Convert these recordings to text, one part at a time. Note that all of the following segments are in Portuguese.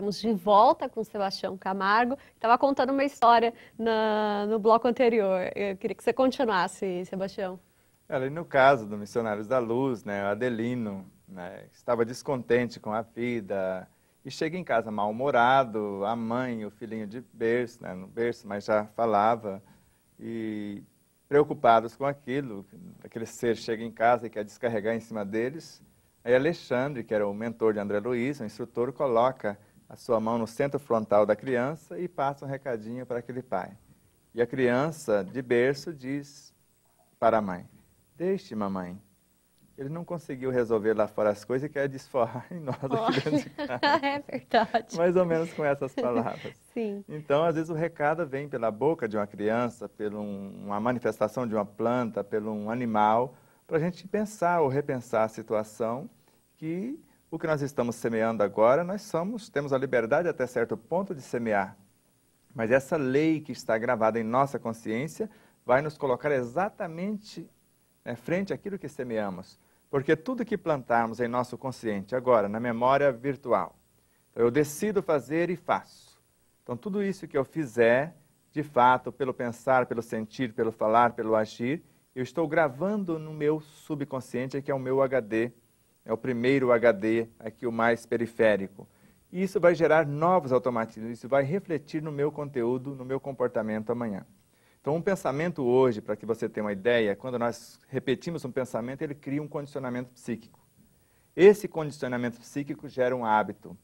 Estamos de volta com Sebastião Camargo, que estava contando uma história na, no bloco anterior. Eu queria que você continuasse, Sebastião. Olha, no caso do Missionários da Luz, né, Adelino né, estava descontente com a vida e chega em casa mal-humorado, a mãe, o filhinho de berço, né, no berço, mas já falava, e preocupados com aquilo, aquele ser chega em casa e quer descarregar em cima deles. Aí Alexandre, que era o mentor de André Luiz, o instrutor, coloca a sua mão no centro frontal da criança e passa um recadinho para aquele pai. E a criança, de berço, diz para a mãe: Deixe, mamãe. Ele não conseguiu resolver lá fora as coisas e quer desforrar em nós aqui dentro de casa. é verdade. Mais ou menos com essas palavras. Sim. Então, às vezes, o recado vem pela boca de uma criança, pela um, uma manifestação de uma planta, pelo um animal, para a gente pensar ou repensar a situação que o que nós estamos semeando agora, nós somos, temos a liberdade até certo ponto de semear. Mas essa lei que está gravada em nossa consciência vai nos colocar exatamente né, frente àquilo que semeamos. Porque tudo que plantarmos em nosso consciente agora, na memória virtual, então eu decido fazer e faço. Então, tudo isso que eu fizer, de fato, pelo pensar, pelo sentir, pelo falar, pelo agir, eu estou gravando no meu subconsciente, que é o meu HD é o primeiro HD, aqui o mais periférico. E isso vai gerar novos automatismos, isso vai refletir no meu conteúdo, no meu comportamento amanhã. Então, um pensamento hoje, para que você tenha uma ideia, quando nós repetimos um pensamento, ele cria um condicionamento psíquico. Esse condicionamento psíquico gera um hábito.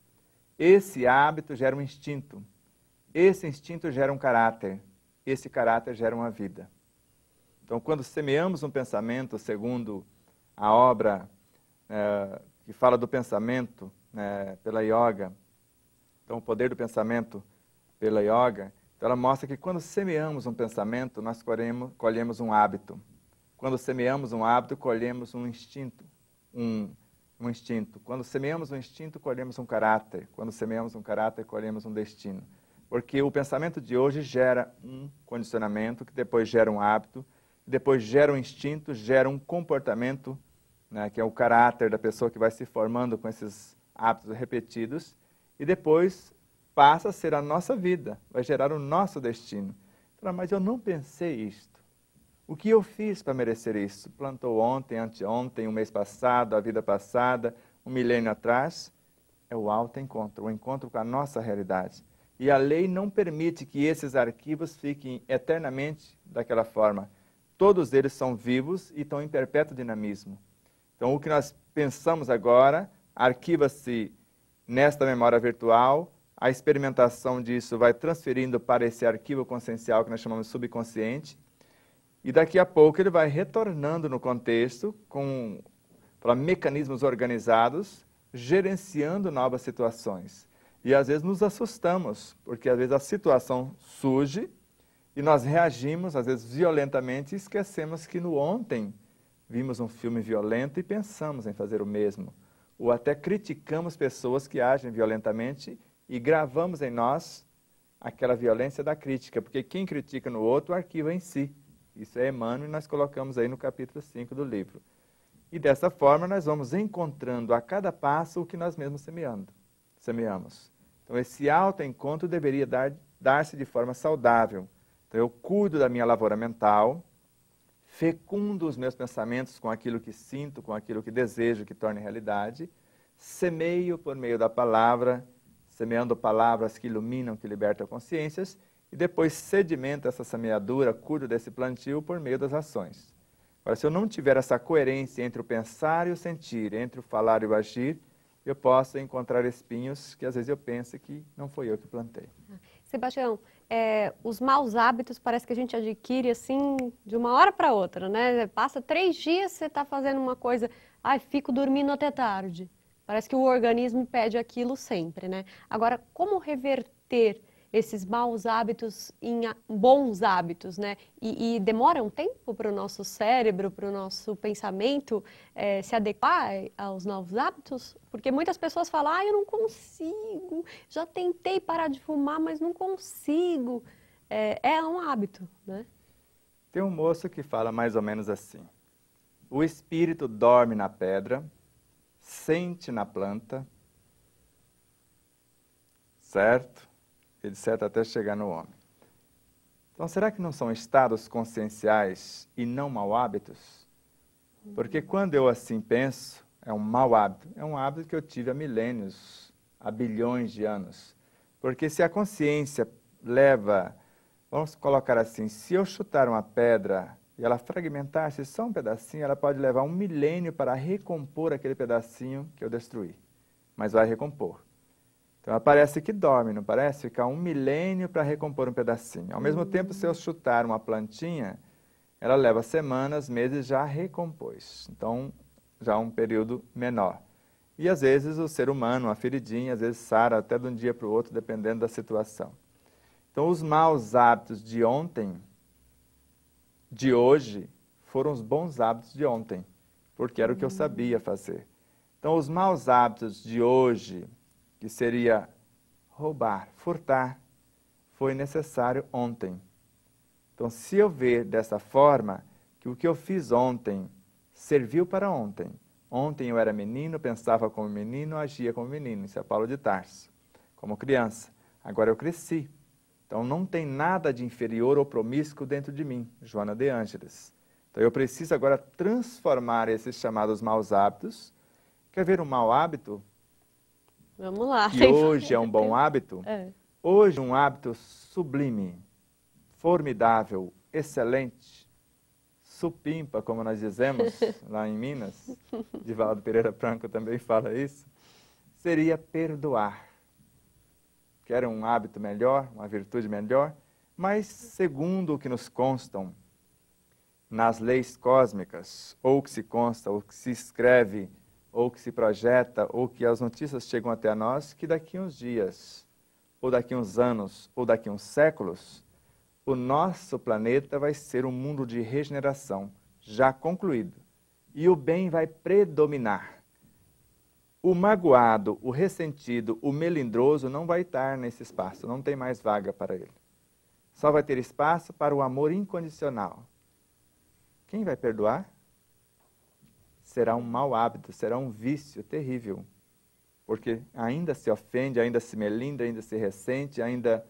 Esse hábito gera um instinto. Esse instinto gera um caráter. Esse caráter gera uma vida. Então, quando semeamos um pensamento, segundo a obra é, que fala do pensamento é, pela yoga, então o poder do pensamento pela yoga, então ela mostra que quando semeamos um pensamento, nós colhemos, colhemos um hábito. Quando semeamos um hábito, colhemos um instinto, um, um instinto. Quando semeamos um instinto, colhemos um caráter. Quando semeamos um caráter, colhemos um destino. Porque o pensamento de hoje gera um condicionamento, que depois gera um hábito, depois gera um instinto, gera um comportamento né, que é o caráter da pessoa que vai se formando com esses hábitos repetidos, e depois passa a ser a nossa vida, vai gerar o nosso destino. mas eu não pensei isto. O que eu fiz para merecer isso? Plantou ontem, anteontem, o um mês passado, a vida passada, um milênio atrás? É o encontro, o encontro com a nossa realidade. E a lei não permite que esses arquivos fiquem eternamente daquela forma. Todos eles são vivos e estão em perpétuo dinamismo. Então, o que nós pensamos agora arquiva-se nesta memória virtual, a experimentação disso vai transferindo para esse arquivo consciencial que nós chamamos subconsciente, e daqui a pouco ele vai retornando no contexto com para mecanismos organizados, gerenciando novas situações. E às vezes nos assustamos, porque às vezes a situação surge e nós reagimos, às vezes violentamente, e esquecemos que no ontem Vimos um filme violento e pensamos em fazer o mesmo, ou até criticamos pessoas que agem violentamente e gravamos em nós aquela violência da crítica, porque quem critica no outro arquiva em si. Isso é Emmanuel e nós colocamos aí no capítulo 5 do livro. E dessa forma nós vamos encontrando a cada passo o que nós mesmos semeando, semeamos. Então esse autoencontro deveria dar-se de forma saudável. Então eu cuido da minha lavoura mental, fecundo os meus pensamentos com aquilo que sinto, com aquilo que desejo que torne realidade, semeio por meio da palavra, semeando palavras que iluminam, que libertam consciências, e depois sedimento essa semeadura, cuido desse plantio por meio das ações. Agora, se eu não tiver essa coerência entre o pensar e o sentir, entre o falar e o agir, eu posso encontrar espinhos que às vezes eu penso que não foi eu que plantei. Sebastião, é, os maus hábitos parece que a gente adquire assim de uma hora para outra, né? Passa três dias você está fazendo uma coisa, ai, fico dormindo até tarde. Parece que o organismo pede aquilo sempre, né? Agora, como reverter esses maus hábitos em bons hábitos, né? E, e demora um tempo para o nosso cérebro, para o nosso pensamento é, se adequar aos novos hábitos? Porque muitas pessoas falam, ah, eu não consigo, já tentei parar de fumar, mas não consigo. É, é um hábito, né? Tem um moço que fala mais ou menos assim, o espírito dorme na pedra, sente na planta, certo? etc., até chegar no homem. Então, será que não são estados conscienciais e não mau hábitos? Porque uhum. quando eu assim penso, é um mau hábito. É um hábito que eu tive há milênios, há bilhões de anos. Porque se a consciência leva, vamos colocar assim, se eu chutar uma pedra e ela fragmentar-se só um pedacinho, ela pode levar um milênio para recompor aquele pedacinho que eu destruí. Mas vai recompor. Então ela parece que dorme, não parece? Fica um milênio para recompor um pedacinho. Ao mesmo uhum. tempo, se eu chutar uma plantinha, ela leva semanas, meses, já recompôs. Então, já um período menor. E às vezes o ser humano, uma feridinha, às vezes sara até de um dia para o outro, dependendo da situação. Então, os maus hábitos de ontem, de hoje, foram os bons hábitos de ontem, porque era o que eu sabia fazer. Então, os maus hábitos de hoje, que seria roubar, furtar, foi necessário ontem. Então, se eu ver dessa forma que o que eu fiz ontem serviu para ontem, ontem eu era menino, pensava como menino, agia como menino, isso é Paulo de Tarso, como criança. Agora eu cresci. Então, não tem nada de inferior ou promíscuo dentro de mim, Joana de Ângeles. Então, eu preciso agora transformar esses chamados maus hábitos. Quer ver um mau hábito? Vamos lá. E hoje é um bom hábito? É. Hoje um hábito sublime, formidável, excelente, supimpa, como nós dizemos lá em Minas, Divaldo Pereira Franco também fala isso, seria perdoar. Que era um hábito melhor, uma virtude melhor, mas segundo o que nos constam nas leis cósmicas, ou que se consta, ou que se escreve ou que se projeta, ou que as notícias chegam até nós, que daqui uns dias, ou daqui uns anos, ou daqui uns séculos, o nosso planeta vai ser um mundo de regeneração já concluído e o bem vai predominar. O magoado, o ressentido, o melindroso não vai estar nesse espaço, não tem mais vaga para ele. Só vai ter espaço para o amor incondicional. Quem vai perdoar? será um mau hábito, será um vício terrível. Porque ainda se ofende, ainda se melinda, ainda se ressente, ainda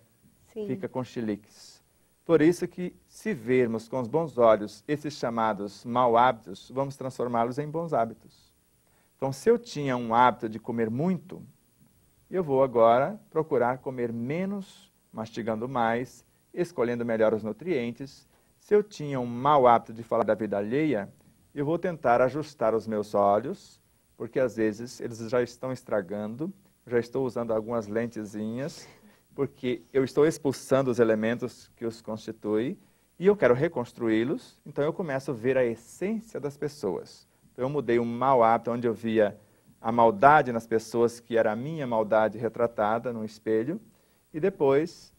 Sim. fica com chiliques. Por isso que, se vermos com os bons olhos esses chamados mau hábitos, vamos transformá-los em bons hábitos. Então, se eu tinha um hábito de comer muito, eu vou agora procurar comer menos, mastigando mais, escolhendo melhor os nutrientes. Se eu tinha um mau hábito de falar da vida alheia, eu vou tentar ajustar os meus olhos, porque às vezes eles já estão estragando, já estou usando algumas lentezinhas, porque eu estou expulsando os elementos que os constituem e eu quero reconstruí-los, então eu começo a ver a essência das pessoas. Então, eu mudei um mau hábito onde eu via a maldade nas pessoas, que era a minha maldade retratada num espelho, e depois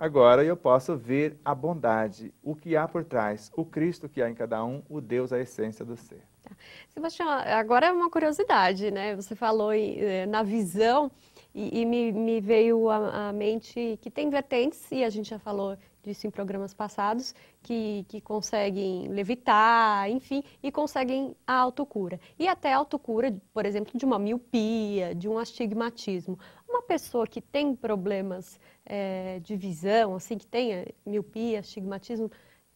Agora eu posso ver a bondade, o que há por trás, o Cristo que há em cada um, o Deus, a essência do ser. Tá. Sebastião, agora é uma curiosidade, né? Você falou eh, na visão e, e me, me, veio à mente que tem vertentes, e a gente já falou disso em programas passados, que, que conseguem levitar, enfim, e conseguem a autocura. E até a autocura, por exemplo, de uma miopia, de um astigmatismo pessoa que tem problemas é, de visão, assim, que tenha miopia, astigmatismo,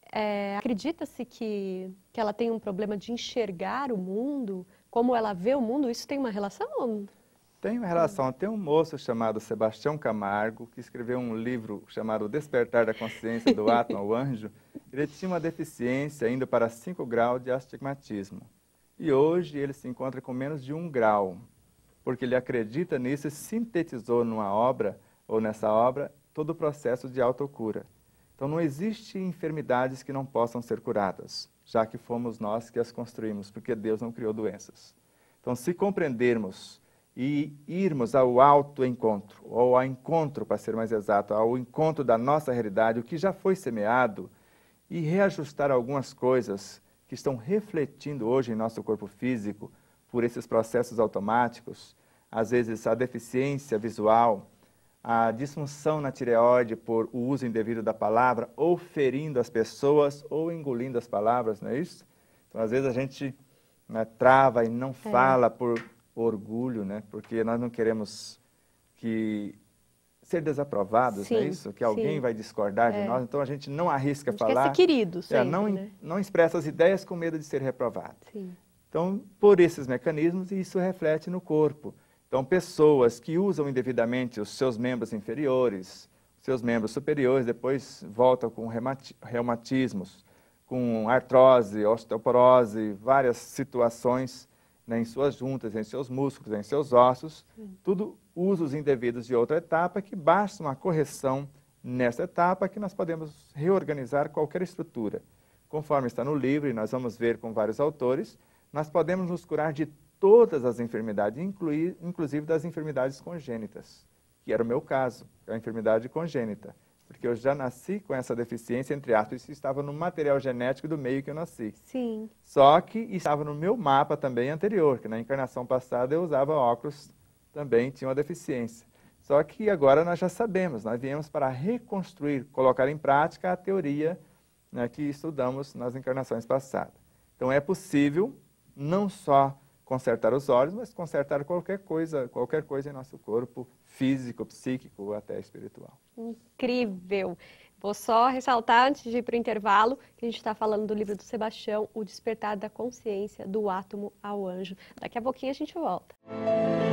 é, acredita-se que, que ela tem um problema de enxergar o mundo, como ela vê o mundo, isso tem uma relação? Tem uma relação. Tem um moço chamado Sebastião Camargo, que escreveu um livro chamado Despertar da Consciência do Átomo ao Anjo. Ele tinha uma deficiência indo para 5 graus de astigmatismo. E hoje ele se encontra com menos de 1 um grau porque ele acredita nisso e sintetizou numa obra ou nessa obra todo o processo de autocura. Então não existe enfermidades que não possam ser curadas, já que fomos nós que as construímos, porque Deus não criou doenças. Então se compreendermos e irmos ao alto encontro, ou ao encontro, para ser mais exato, ao encontro da nossa realidade, o que já foi semeado, e reajustar algumas coisas que estão refletindo hoje em nosso corpo físico, por esses processos automáticos, às vezes a deficiência visual, a disfunção na tireoide por o uso indevido da palavra, ou ferindo as pessoas, ou engolindo as palavras, não é isso? Então, às vezes a gente né, trava e não é. fala por orgulho, né? Porque nós não queremos que ser desaprovados, sim, não é isso? Que alguém sim. vai discordar é. de nós, então a gente não arrisca a gente falar. Quer ser querido, sempre, é, não, né? não expressa as ideias com medo de ser reprovado. Sim. Então, por esses mecanismos, isso reflete no corpo. Então, pessoas que usam indevidamente os seus membros inferiores, seus membros superiores, depois voltam com reumatismos, com artrose, osteoporose, várias situações né, em suas juntas, em seus músculos, em seus ossos, Sim. tudo usos indevidos de outra etapa que basta uma correção nessa etapa que nós podemos reorganizar qualquer estrutura. Conforme está no livro, e nós vamos ver com vários autores, nós podemos nos curar de todas as enfermidades, incluir, inclusive das enfermidades congênitas, que era o meu caso, a enfermidade congênita, porque eu já nasci com essa deficiência, entre aspas, isso estava no material genético do meio que eu nasci. Sim. Só que estava no meu mapa também anterior, que na encarnação passada eu usava óculos, também tinha uma deficiência. Só que agora nós já sabemos, nós viemos para reconstruir, colocar em prática a teoria né, que estudamos nas encarnações passadas. Então é possível não só consertar os olhos, mas consertar qualquer coisa, qualquer coisa em nosso corpo, físico, psíquico, ou até espiritual. Incrível! Vou só ressaltar, antes de ir para o intervalo, que a gente está falando do livro do Sebastião, O Despertar da Consciência, do Átomo ao Anjo. Daqui a pouquinho a gente volta. Música